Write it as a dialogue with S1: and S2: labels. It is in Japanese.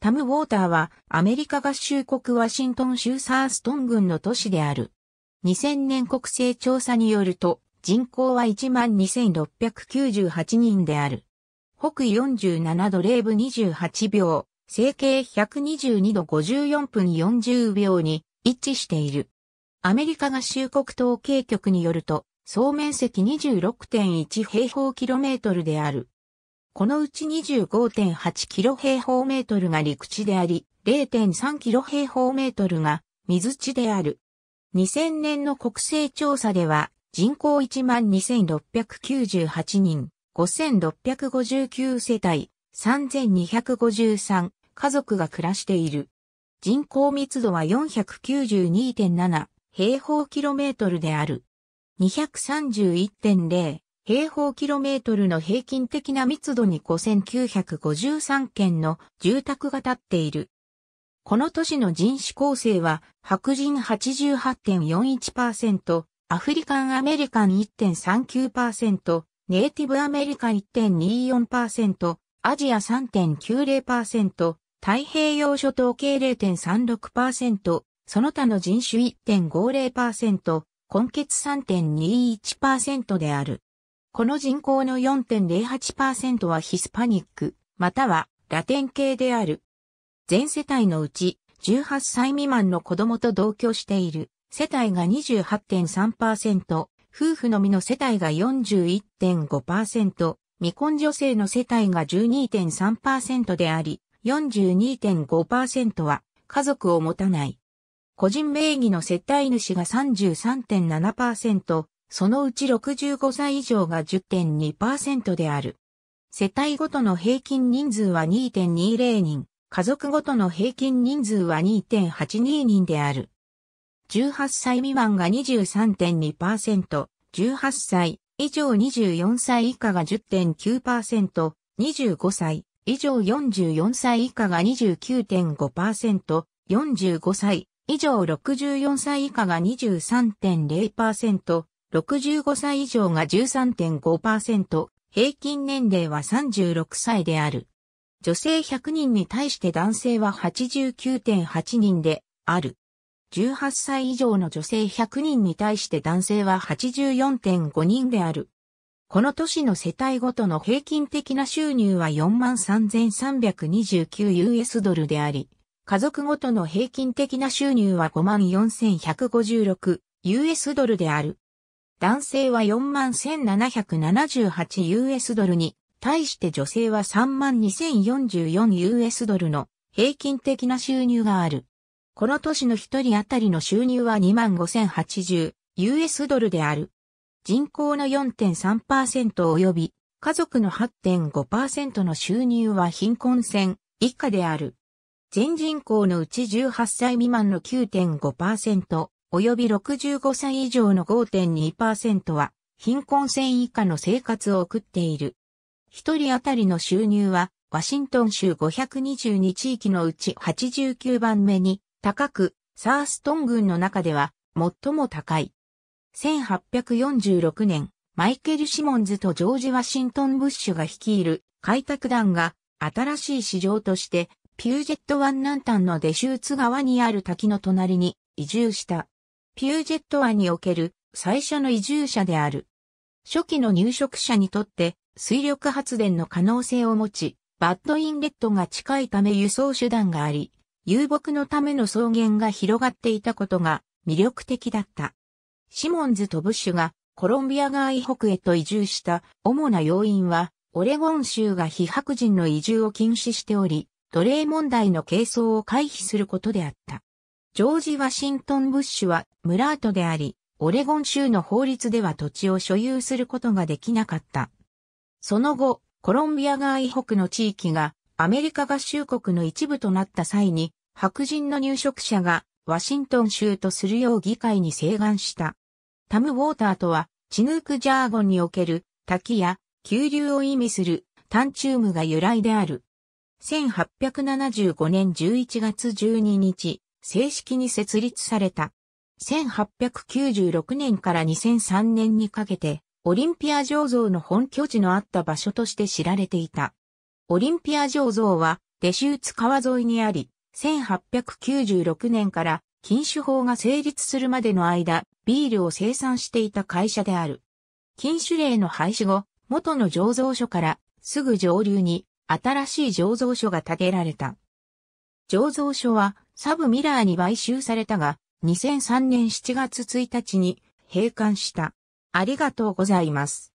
S1: タムウォーターはアメリカ合衆国ワシントン州サーストン郡の都市である。2000年国勢調査によると人口は12,698人である。北緯47度0分28秒、整形122度54分40秒に一致している。アメリカ合衆国統計局によると、総面積26.1平方キロメートルである。このうち 25.8km 平方メートルが陸地であり、0.3km 平方メートルが水地である。2000年の国勢調査では、人口12,698人、5,659世帯、3,253家族が暮らしている。人口密度は492.7平方キロメートルである。231.0平方キロメートルの平均的な密度に5953件の住宅が建っている。この都市の人種構成は白人88.41%、アフリカンアメリカン1.39%、ネイティブアメリカン1.24%、アジア3.90%、太平洋諸島系0.36%、その他の人種1.50%、根血3.21%である。この人口の4.08%はヒスパニック、またはラテン系である。全世帯のうち18歳未満の子供と同居している世帯が28.3%、夫婦のみの世帯が41.5%、未婚女性の世帯が12.3%であり、42.5%は家族を持たない。個人名義の接待主が33.7%、そのうち65歳以上が10.2%である。世帯ごとの平均人数は2.20人、家族ごとの平均人数は2.82人である。18歳未満が23.2%、18歳以上24歳以下が10.9%、25歳以上44歳以下が29.5%、45歳以上64歳以下が23.0%、65歳以上が13.5%、平均年齢は36歳である。女性100人に対して男性は89.8人である。18歳以上の女性100人に対して男性は84.5人である。この年の世帯ごとの平均的な収入は 43,329US ドルであり、家族ごとの平均的な収入は 54,156US ドルである。男性は 41,778US ドルに、対して女性は 32,044US ドルの平均的な収入がある。この年の一人当たりの収入は 25,080US ドルである。人口の4.3%及び家族の8.5%の収入は貧困線以下である。全人口のうち18歳未満の9.5%、及び65歳以上の5.2%は、貧困線以下の生活を送っている。一人当たりの収入は、ワシントン州522地域のうち89番目に高く、サーストン郡の中では最も高い。1846年、マイケル・シモンズとジョージ・ワシントン・ブッシュが率いる開拓団が新しい市場としてピュージェット湾南端のデシューツ川にある滝の隣に移住した。ピュージェットアにおける最初の移住者である。初期の入植者にとって水力発電の可能性を持ち、バッドインレットが近いため輸送手段があり、遊牧のための草原が広がっていたことが魅力的だった。シモンズとブッシュがコロンビア側以北へと移住した主な要因は、オレゴン州が非白人の移住を禁止しており、奴隷問題の係争を回避することであった。ジョージ・ワシントン・ブッシュはムラートであり、オレゴン州の法律では土地を所有することができなかった。その後、コロンビア側以北の地域がアメリカ合衆国の一部となった際に、白人の入植者がワシントン州とするよう議会に請願した。タムウォーターとは、チヌークジャーゴンにおける滝や急流を意味するタンチュームが由来である。1875年11月12日、正式に設立された。1896年から2003年にかけて、オリンピア醸造の本拠地のあった場所として知られていた。オリンピア醸造は、デシューツ川沿いにあり、1896年から禁酒法が成立するまでの間、ビールを生産していた会社である。禁酒令の廃止後、元の醸造所からすぐ上流に新しい醸造所が建てられた。醸造所はサブミラーに買収されたが、2003年7月1日に閉館した。ありがとうございます。